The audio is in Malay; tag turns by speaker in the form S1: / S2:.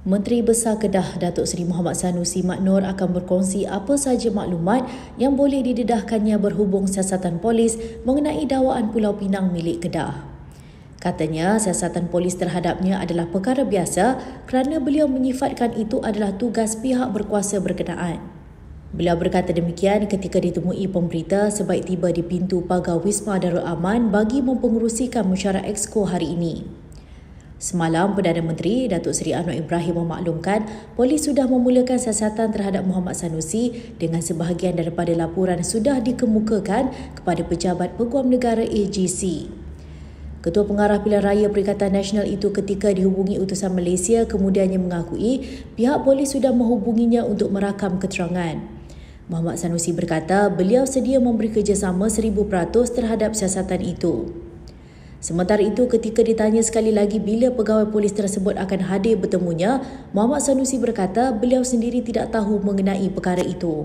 S1: Menteri Besar Kedah Datuk Seri Muhammad Sanusi Maknur akan berkongsi apa sahaja maklumat yang boleh didedahkannya berhubung siasatan polis mengenai dawaan Pulau Pinang milik Kedah. Katanya siasatan polis terhadapnya adalah perkara biasa kerana beliau menyifatkan itu adalah tugas pihak berkuasa berkenaan. Beliau berkata demikian ketika ditemui pemberita sebaik tiba di pintu pagar Wisma Darul Aman bagi mempengerusikan musyarak Exco hari ini. Semalam, Perdana Menteri Datuk Seri Anwar Ibrahim memaklumkan polis sudah memulakan siasatan terhadap Muhammad Sanusi dengan sebahagian daripada laporan sudah dikemukakan kepada pejabat peguam negara AGC. Ketua Pengarah Pilihan Raya Perikatan Nasional itu ketika dihubungi utusan Malaysia kemudiannya mengakui pihak polis sudah menghubunginya untuk merakam keterangan. Muhammad Sanusi berkata beliau sedia memberi kerjasama 1000% terhadap siasatan itu. Sementara itu, ketika ditanya sekali lagi bila pegawai polis tersebut akan hadir bertemunya, Muhammad Sanusi berkata beliau sendiri tidak tahu mengenai perkara itu.